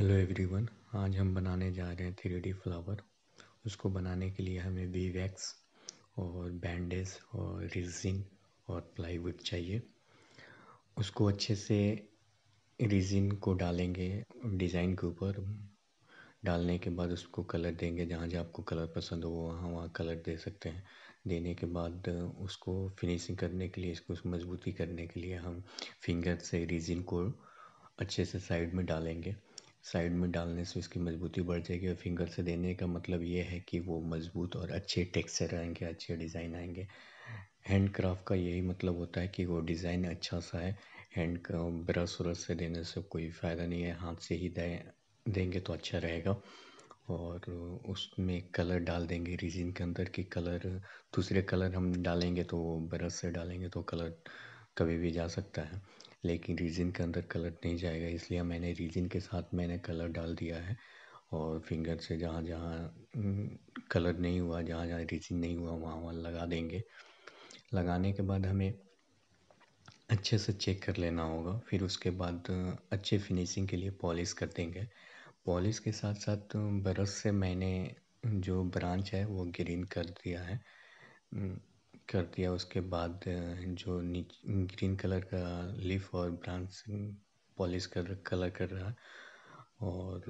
hello everyone आज हम बनाने जा रहे हैं थ्री फ्लावर उसको बनाने के लिए हमें वी वैक्स और बैंडेज और रिजिन और प्लाईवुड चाहिए उसको अच्छे से रिजिन को डालेंगे डिज़ाइन के ऊपर डालने के बाद उसको कलर देंगे जहाँ जहाँ आपको कलर पसंद हो वहाँ वहाँ कलर दे सकते हैं देने के बाद उसको फिनिशिंग करने के लिए इसको मजबूती करने के लिए हम फिंगर से रिजिन को अच्छे से साइड में डालेंगे साइड में डालने से उसकी मजबूती बढ़ जाएगी और फिंगर से देने का मतलब ये है कि वो मजबूत और अच्छे टेक्सचर आएंगे अच्छे डिज़ाइन आएंगे हैंड क्राफ्ट का यही मतलब होता है कि वो डिज़ाइन अच्छा सा है हैंड ब्रश व्रश से देने से कोई फ़ायदा नहीं है हाथ से ही दे देंगे तो अच्छा रहेगा और उसमें कलर डाल देंगे रिजिन के अंदर कि कलर दूसरे कलर हम डालेंगे तो ब्रश से डालेंगे तो कलर कभी भी जा सकता है लेकिन रीजन के अंदर कलर नहीं जाएगा इसलिए मैंने रीजन के साथ मैंने कलर डाल दिया है और फिंगर से जहाँ जहाँ कलर हम्म, नहीं हुआ जहाँ जहाँ रीजन नहीं हुआ वहाँ वहाँ लगा देंगे लगाने के बाद हमें अच्छे से चेक कर लेना होगा फिर उसके बाद अच्छे फिनिशिंग के लिए पॉलिश कर देंगे पॉलिश के साथ साथ ब्रश से मैंने जो ब्रांच है वो ग्रीन कर दिया है हम्म, कर दिया उसके बाद जो नीच ग्रीन कलर का लीफ और ब्रांच पॉलिश कर कलर कर रहा और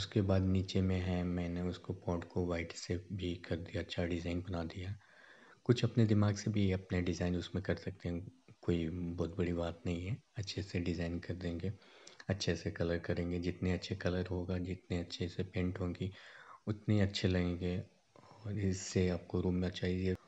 उसके बाद नीचे में है मैंने उसको पॉट को वाइट से भी कर दिया अच्छा डिज़ाइन बना दिया कुछ अपने दिमाग से भी अपने डिज़ाइन उसमें कर सकते हैं कोई बहुत बड़ी बात नहीं है अच्छे से डिज़ाइन कर देंगे अच्छे से कलर करेंगे जितने अच्छे कलर होगा जितने अच्छे से पेंट होंगी उतने अच्छे लगेंगे और इससे आपको रूम में चाहिए अच्छा